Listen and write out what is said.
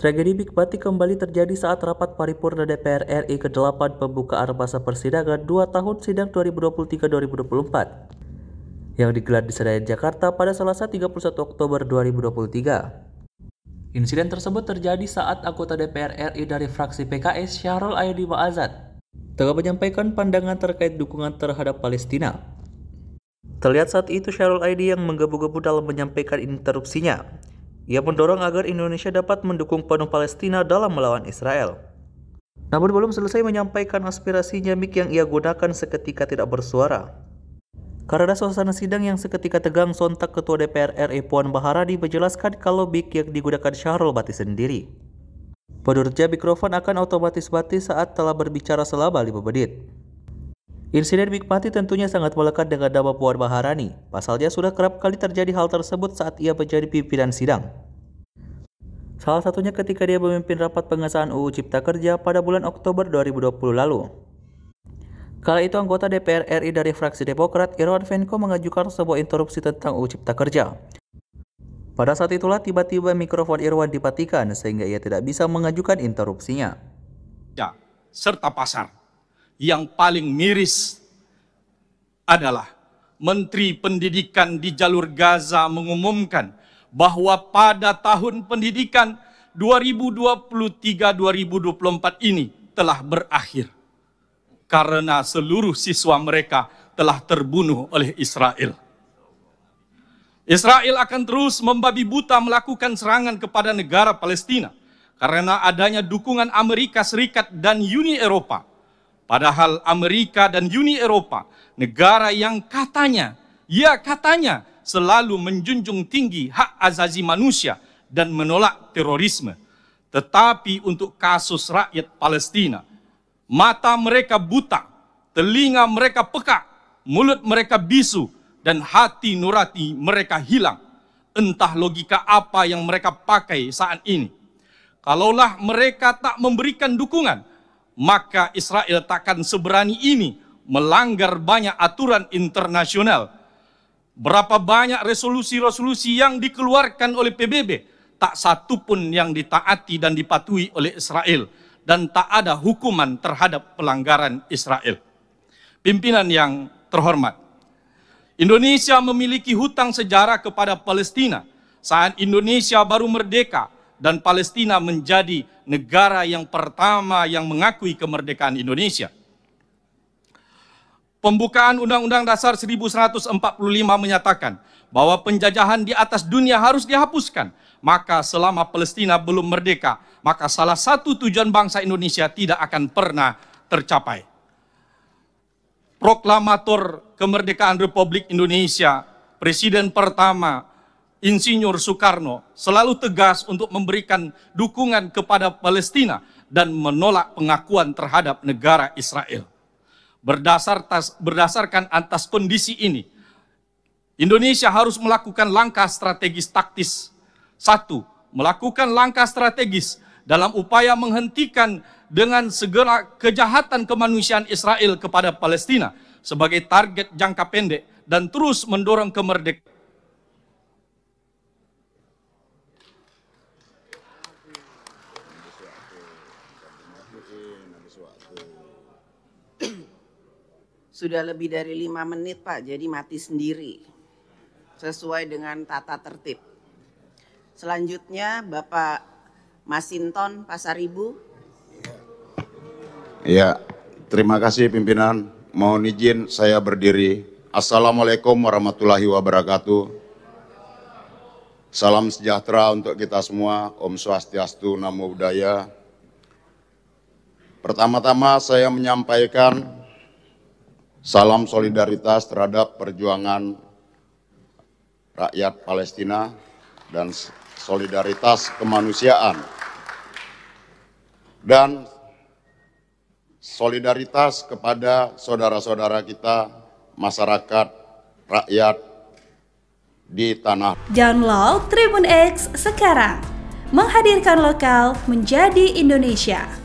Tragedi Big Pati kembali terjadi saat rapat paripurna DPR RI ke-8 pembukaan masa persidangan 2 tahun sidang 2023-2024 yang digelar di Senayan Jakarta pada Selasa 31 Oktober 2023. Insiden tersebut terjadi saat anggota DPR RI dari fraksi PKS Syahrul Ayudi Ma'azad tengah menyampaikan pandangan terkait dukungan terhadap Palestina. Terlihat saat itu Syahrul Aidi yang menggebu-gebu dalam menyampaikan interupsinya. Ia mendorong agar Indonesia dapat mendukung penuh Palestina dalam melawan Israel. Namun belum selesai menyampaikan aspirasinya mik yang ia gunakan seketika tidak bersuara. Karena suasana sidang yang seketika tegang, sontak Ketua DPR RI Puan Maharani menjelaskan kalau Mik yang digunakan Syahrul Batis sendiri. Penerjemah mikrofon akan otomatis mati saat telah berbicara selama 5 menit. Insiden Big tentunya sangat melekat dengan nama Puan Maharani. Pasalnya sudah kerap kali terjadi hal tersebut saat ia menjadi pimpinan sidang. Salah satunya ketika dia memimpin rapat pengesahan UU Cipta Kerja pada bulan Oktober 2020 lalu. Kala itu anggota DPR RI dari fraksi Demokrat, Irwan Venko mengajukan sebuah interupsi tentang UU Cipta Kerja. Pada saat itulah tiba-tiba mikrofon Irwan dipatikan sehingga ia tidak bisa mengajukan interupsinya. Ya, serta pasar yang paling miris adalah Menteri Pendidikan di jalur Gaza mengumumkan bahwa pada tahun pendidikan 2023-2024 ini telah berakhir karena seluruh siswa mereka telah terbunuh oleh Israel. Israel akan terus membabi buta melakukan serangan kepada negara Palestina karena adanya dukungan Amerika Serikat dan Uni Eropa Padahal Amerika dan Uni Eropa, negara yang katanya, ya katanya selalu menjunjung tinggi hak azazi manusia dan menolak terorisme. Tetapi untuk kasus rakyat Palestina, mata mereka buta, telinga mereka peka, mulut mereka bisu, dan hati nurati mereka hilang. Entah logika apa yang mereka pakai saat ini. Kalaulah mereka tak memberikan dukungan, maka Israel takkan seberani ini melanggar banyak aturan internasional. Berapa banyak resolusi-resolusi yang dikeluarkan oleh PBB, tak satu pun yang ditaati dan dipatuhi oleh Israel. Dan tak ada hukuman terhadap pelanggaran Israel. Pimpinan yang terhormat, Indonesia memiliki hutang sejarah kepada Palestina. Saat Indonesia baru merdeka, dan Palestina menjadi negara yang pertama yang mengakui kemerdekaan Indonesia. Pembukaan Undang-Undang Dasar 1945 menyatakan bahwa penjajahan di atas dunia harus dihapuskan. Maka selama Palestina belum merdeka, maka salah satu tujuan bangsa Indonesia tidak akan pernah tercapai. Proklamator kemerdekaan Republik Indonesia, Presiden pertama Insinyur Soekarno selalu tegas untuk memberikan dukungan kepada Palestina dan menolak pengakuan terhadap negara Israel. berdasarkan atas kondisi ini, Indonesia harus melakukan langkah strategis taktis. Satu, melakukan langkah strategis dalam upaya menghentikan dengan segera kejahatan kemanusiaan Israel kepada Palestina sebagai target jangka pendek dan terus mendorong kemerdekaan sesuatu. Sudah lebih dari lima menit Pak, jadi mati sendiri. Sesuai dengan tata tertib. Selanjutnya Bapak Masinton Pasaribu. Ya, terima kasih pimpinan. Mohon izin saya berdiri. Assalamualaikum warahmatullahi wabarakatuh. Salam sejahtera untuk kita semua. Om Swastiastu, Namo Buddhaya. Pertama-tama saya menyampaikan salam solidaritas terhadap perjuangan rakyat Palestina dan solidaritas kemanusiaan. Dan solidaritas kepada saudara-saudara kita, masyarakat, rakyat di tanah. Download Tribun X sekarang. Menghadirkan lokal menjadi Indonesia.